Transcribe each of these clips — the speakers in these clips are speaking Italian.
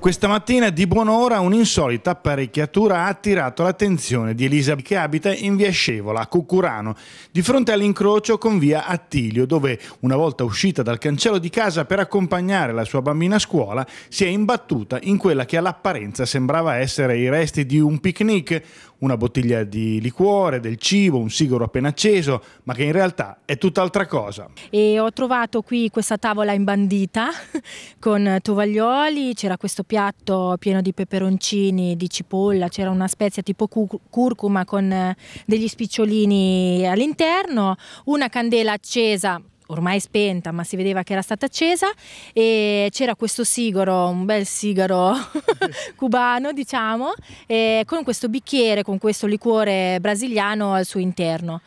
Questa mattina di buon'ora un'insolita apparecchiatura ha attirato l'attenzione di Elisa che abita in via Scevola, a Cucurano, di fronte all'incrocio con via Attilio, dove una volta uscita dal cancello di casa per accompagnare la sua bambina a scuola, si è imbattuta in quella che all'apparenza sembrava essere i resti di un picnic, una bottiglia di liquore, del cibo, un sigaro appena acceso, ma che in realtà è tutt'altra cosa. E ho trovato qui questa tavola imbandita con tovaglioli, c'era questo piatto pieno di peperoncini, di cipolla, c'era una spezia tipo curcuma con eh, degli spicciolini all'interno, una candela accesa ormai spenta, ma si vedeva che era stata accesa e c'era questo sigaro, un bel sigaro cubano, diciamo, con questo bicchiere, con questo liquore brasiliano al suo interno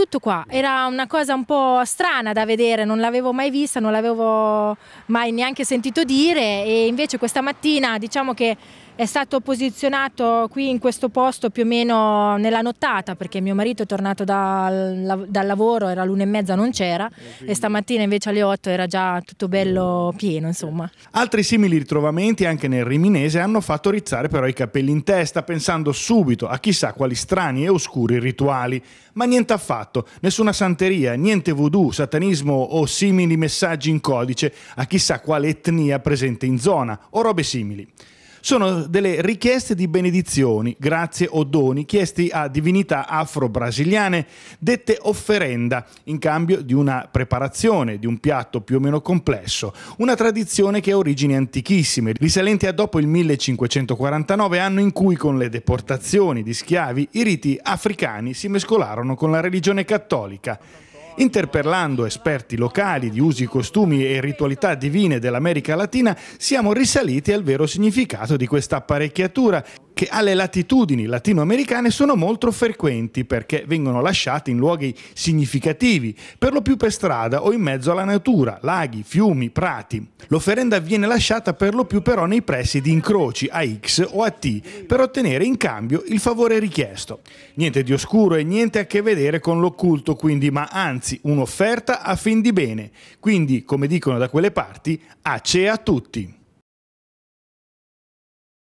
tutto qua. Era una cosa un po' strana da vedere, non l'avevo mai vista, non l'avevo mai neanche sentito dire e invece questa mattina diciamo che è stato posizionato qui in questo posto più o meno nella nottata perché mio marito è tornato dal, dal lavoro, era l'una e mezza, non c'era eh, e stamattina invece alle otto era già tutto bello pieno insomma. Altri simili ritrovamenti anche nel Riminese hanno fatto rizzare però i capelli in testa pensando subito a chissà quali strani e oscuri rituali, ma niente affatto, nessuna santeria, niente voodoo, satanismo o simili messaggi in codice a chissà quale etnia presente in zona o robe simili sono delle richieste di benedizioni, grazie o doni chiesti a divinità afro-brasiliane, dette offerenda, in cambio di una preparazione di un piatto più o meno complesso, una tradizione che ha origini antichissime, risalenti a dopo il 1549, anno in cui con le deportazioni di schiavi i riti africani si mescolarono con la religione cattolica. Interpellando esperti locali di usi, costumi e ritualità divine dell'America Latina, siamo risaliti al vero significato di questa apparecchiatura che alle latitudini latinoamericane sono molto frequenti perché vengono lasciati in luoghi significativi, per lo più per strada o in mezzo alla natura, laghi, fiumi, prati. L'offerenda viene lasciata per lo più però nei pressi di incroci a X o a T per ottenere in cambio il favore richiesto. Niente di oscuro e niente a che vedere con l'occulto quindi, ma anzi un'offerta a fin di bene. Quindi, come dicono da quelle parti, a a tutti.